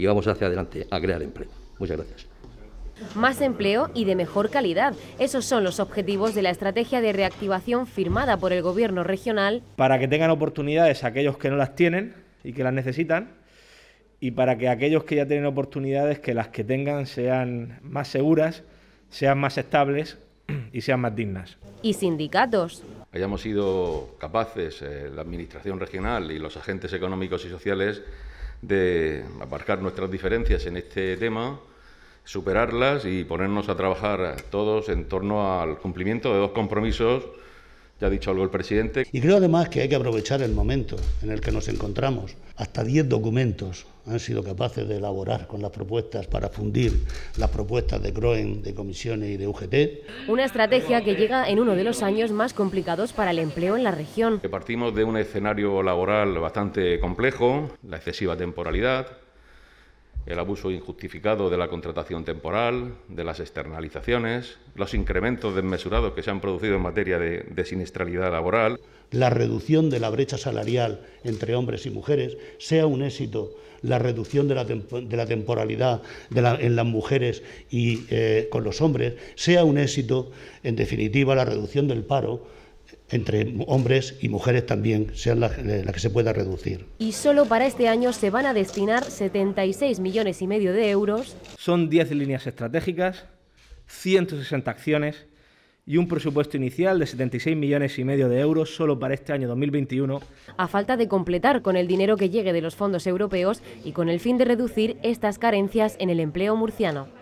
y vamos hacia adelante a crear empleo. Muchas gracias. Más empleo y de mejor calidad. Esos son los objetivos de la estrategia de reactivación firmada por el Gobierno regional. Para que tengan oportunidades aquellos que no las tienen y que las necesitan, y para que aquellos que ya tienen oportunidades, que las que tengan sean más seguras, sean más estables y sean más dignas. ¿Y sindicatos? Hayamos sido capaces, eh, la Administración regional y los agentes económicos y sociales, de abarcar nuestras diferencias en este tema, superarlas y ponernos a trabajar todos en torno al cumplimiento de dos compromisos ya ha dicho algo el presidente. Y creo además que hay que aprovechar el momento en el que nos encontramos. Hasta 10 documentos han sido capaces de elaborar con las propuestas para fundir las propuestas de Groen, de comisiones y de UGT. Una estrategia que llega en uno de los años más complicados para el empleo en la región. Partimos de un escenario laboral bastante complejo, la excesiva temporalidad, el abuso injustificado de la contratación temporal, de las externalizaciones, los incrementos desmesurados que se han producido en materia de, siniestralidad laboral. La reducción de la brecha salarial entre hombres y mujeres sea un éxito, la reducción de la, temporalidad en las mujeres y eh, con los hombres sea un éxito, en definitiva la reducción del paro entre hombres y mujeres también sean eh, la que se pueda reducir. Y solo para este año se van a destinar 76 millones y medio de euros. Son 10 líneas estratégicas, 160 acciones y un presupuesto inicial de 76 millones y medio de euros solo para este año 2021. A falta de completar con el dinero que llegue de los fondos europeos y con el fin de reducir estas carencias en el empleo murciano.